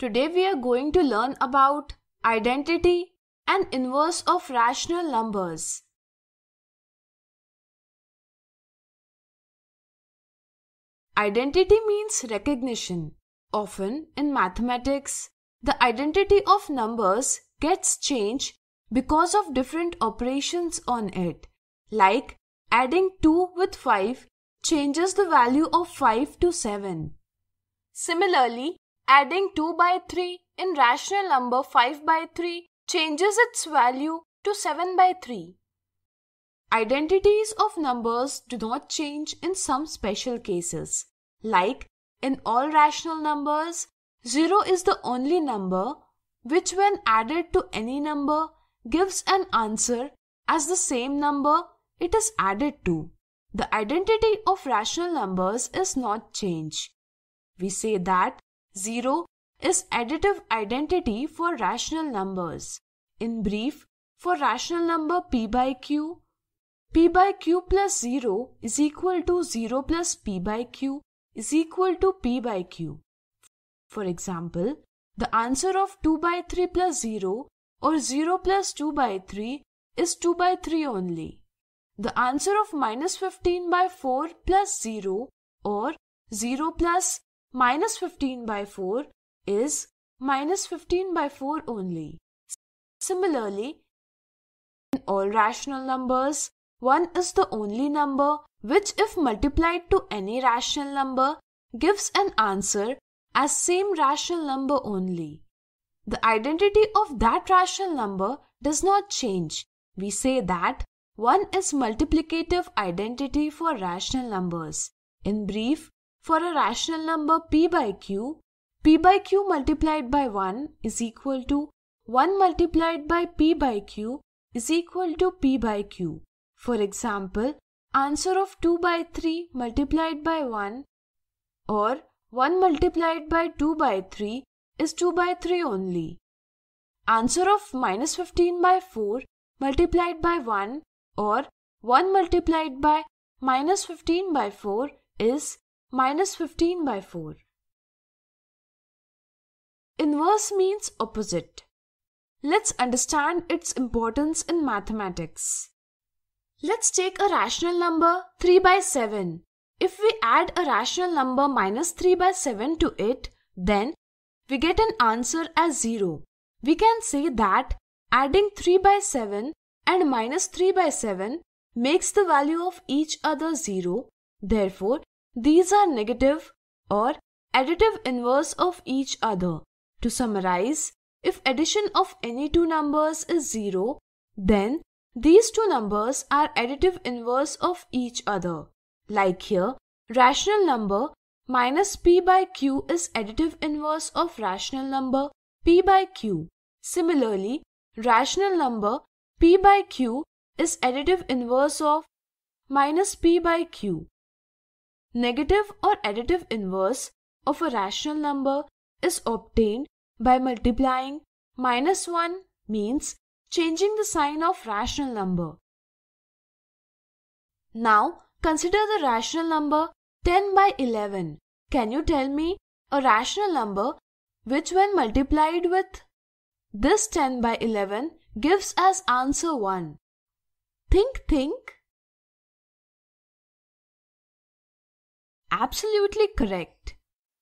Today we are going to learn about identity and inverse of rational numbers. Identity means recognition. Often in mathematics, the identity of numbers gets changed because of different operations on it, like adding 2 with 5 changes the value of 5 to 7. Similarly, Adding 2 by 3 in rational number 5 by 3 changes its value to 7 by 3. Identities of numbers do not change in some special cases. Like in all rational numbers, 0 is the only number which when added to any number gives an answer as the same number it is added to. The identity of rational numbers is not changed. We say that 0 is additive identity for rational numbers. In brief, for rational number p by q, p by q plus 0 is equal to 0 plus p by q is equal to p by q. For example, the answer of 2 by 3 plus 0 or 0 plus 2 by 3 is 2 by 3 only. The answer of minus 15 by 4 plus 0 or 0 plus minus 15 by 4 is minus 15 by 4 only. Similarly, in all rational numbers, 1 is the only number which if multiplied to any rational number gives an answer as same rational number only. The identity of that rational number does not change. We say that 1 is multiplicative identity for rational numbers. In brief, for a rational number p by q, p by q multiplied by 1 is equal to 1 multiplied by p by q is equal to p by q. For example, answer of 2 by 3 multiplied by 1 or 1 multiplied by 2 by 3 is 2 by 3 only. Answer of minus 15 by 4 multiplied by 1 or 1 multiplied by minus 15 by 4 is minus 15 by 4. Inverse means opposite. Let's understand its importance in mathematics. Let's take a rational number 3 by 7. If we add a rational number minus 3 by 7 to it, then we get an answer as 0. We can say that adding 3 by 7 and minus 3 by 7 makes the value of each other 0. Therefore, these are negative or additive inverse of each other. To summarize, if addition of any two numbers is 0, then these two numbers are additive inverse of each other. Like here, rational number minus p by q is additive inverse of rational number p by q. Similarly, rational number p by q is additive inverse of minus p by q. Negative or additive inverse of a rational number is obtained by multiplying minus 1 means changing the sign of rational number. Now consider the rational number 10 by 11. Can you tell me a rational number which when multiplied with this 10 by 11 gives us answer 1? Think, think. Absolutely correct.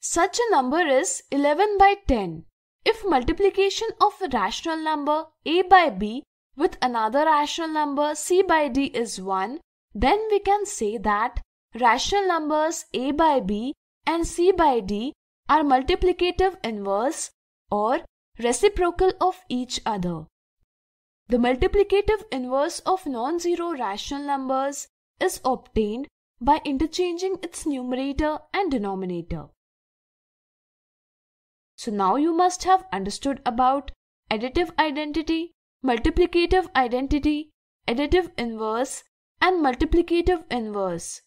Such a number is 11 by 10. If multiplication of a rational number a by b with another rational number c by d is 1, then we can say that rational numbers a by b and c by d are multiplicative inverse or reciprocal of each other. The multiplicative inverse of non-zero rational numbers is obtained by interchanging its numerator and denominator. So now you must have understood about additive identity, multiplicative identity, additive inverse, and multiplicative inverse.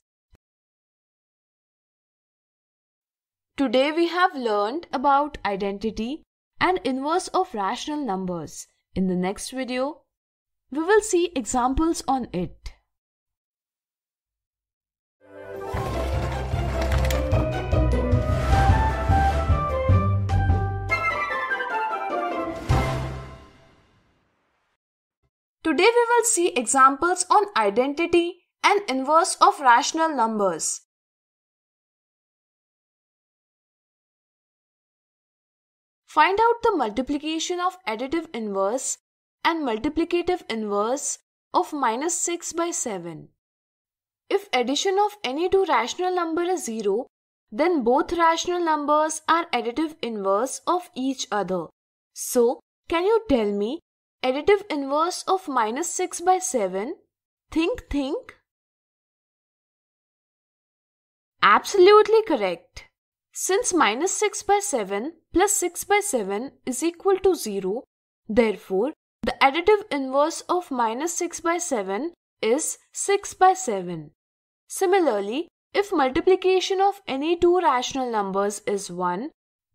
Today we have learned about identity and inverse of rational numbers. In the next video, we will see examples on it. Today we will see examples on identity and inverse of rational numbers. Find out the multiplication of additive inverse and multiplicative inverse of minus 6 by 7. If addition of any two rational number is 0, then both rational numbers are additive inverse of each other. So, can you tell me additive inverse of minus 6 by 7? Think, think. Absolutely correct. Since minus 6 by 7 plus 6 by 7 is equal to 0, therefore, the additive inverse of minus 6 by 7 is 6 by 7. Similarly, if multiplication of any two rational numbers is 1,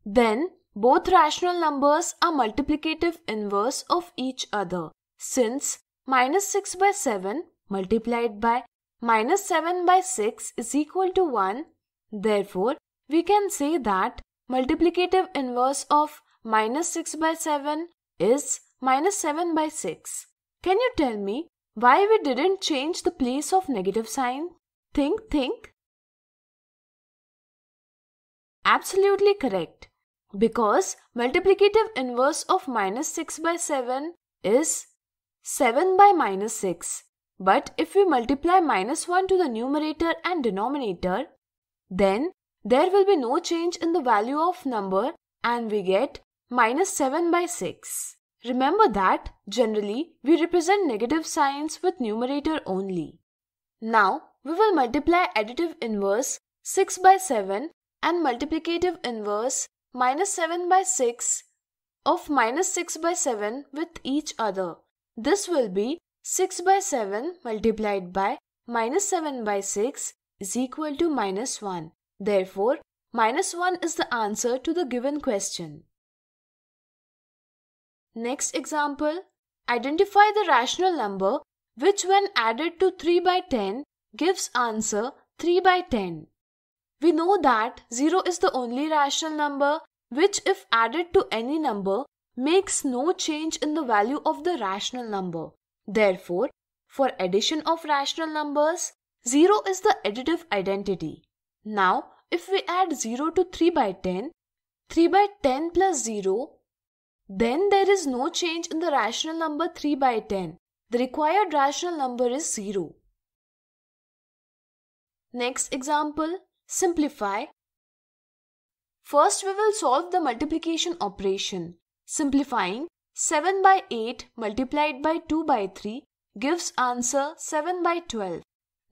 then both rational numbers are multiplicative inverse of each other since minus 6 by 7 multiplied by minus 7 by 6 is equal to 1. Therefore, we can say that multiplicative inverse of minus 6 by 7 is minus 7 by 6. Can you tell me why we didn't change the place of negative sign? Think, think. Absolutely correct because multiplicative inverse of minus 6 by 7 is 7 by minus 6. But if we multiply minus 1 to the numerator and denominator, then there will be no change in the value of number and we get minus 7 by 6. Remember that generally we represent negative signs with numerator only. Now we will multiply additive inverse 6 by 7 and multiplicative inverse minus 7 by 6 of minus 6 by 7 with each other. This will be 6 by 7 multiplied by minus 7 by 6 is equal to minus 1. Therefore, minus 1 is the answer to the given question. Next example, identify the rational number which when added to 3 by 10 gives answer 3 by 10. We know that 0 is the only rational number which if added to any number makes no change in the value of the rational number. Therefore, for addition of rational numbers, 0 is the additive identity. Now, if we add 0 to 3 by 10, 3 by 10 plus 0, then there is no change in the rational number 3 by 10. The required rational number is 0. Next example simplify. First, we will solve the multiplication operation. Simplifying 7 by 8 multiplied by 2 by 3 gives answer 7 by 12.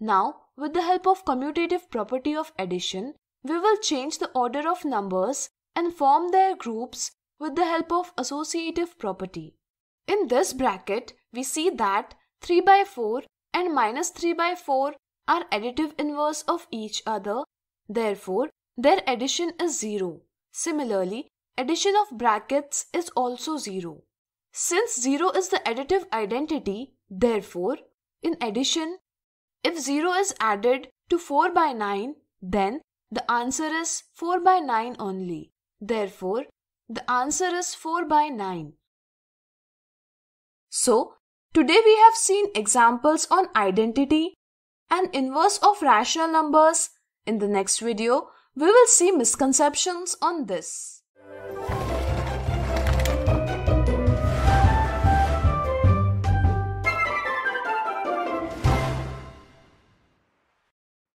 Now, with the help of commutative property of addition, we will change the order of numbers and form their groups with the help of associative property. In this bracket, we see that 3 by 4 and minus 3 by 4 are additive inverse of each other Therefore, their addition is 0. Similarly, addition of brackets is also 0. Since 0 is the additive identity, therefore, in addition, if 0 is added to 4 by 9, then the answer is 4 by 9 only. Therefore, the answer is 4 by 9. So, today we have seen examples on identity and inverse of rational numbers in the next video, we will see misconceptions on this.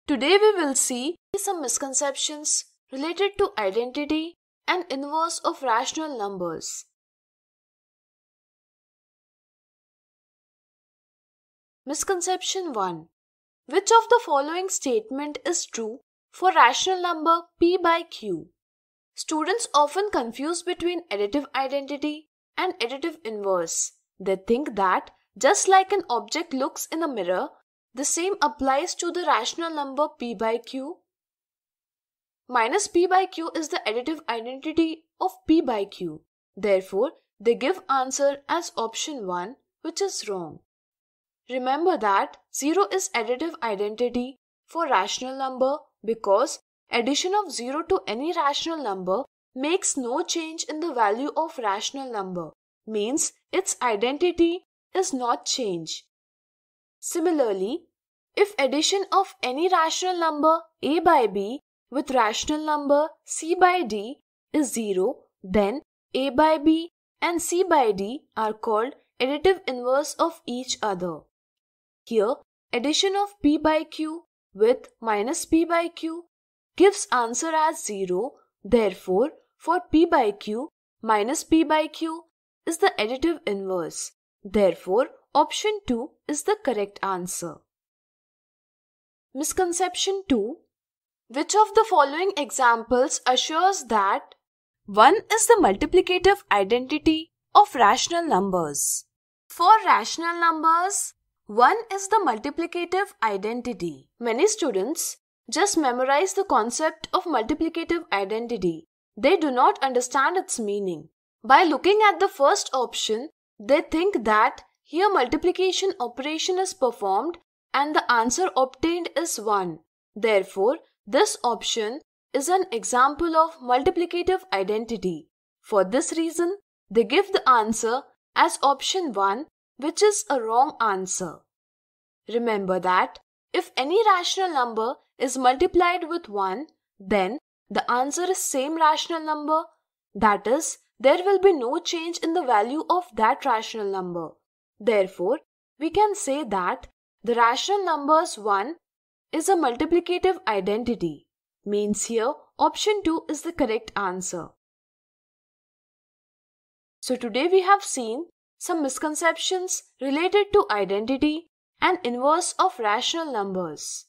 Today we will see some misconceptions related to identity and inverse of rational numbers. Misconception 1 which of the following statement is true for rational number p by q? Students often confuse between additive identity and additive inverse. They think that just like an object looks in a mirror, the same applies to the rational number p by q. Minus p by q is the additive identity of p by q. Therefore, they give answer as option 1 which is wrong. Remember that 0 is additive identity for rational number because addition of 0 to any rational number makes no change in the value of rational number, means its identity is not change. Similarly, if addition of any rational number a by b with rational number c by d is 0, then a by b and c by d are called additive inverse of each other. Here, addition of p by q with minus p by q gives answer as 0. Therefore, for p by q, minus p by q is the additive inverse. Therefore, option 2 is the correct answer. Misconception 2 Which of the following examples assures that 1 is the multiplicative identity of rational numbers? For rational numbers, one is the multiplicative identity. Many students just memorize the concept of multiplicative identity. They do not understand its meaning. By looking at the first option, they think that here multiplication operation is performed and the answer obtained is 1. Therefore, this option is an example of multiplicative identity. For this reason, they give the answer as option 1 which is a wrong answer. Remember that if any rational number is multiplied with 1, then the answer is same rational number, that is, there will be no change in the value of that rational number. Therefore, we can say that the rational numbers 1 is a multiplicative identity. Means here, option 2 is the correct answer. So today we have seen some misconceptions related to identity and inverse of rational numbers.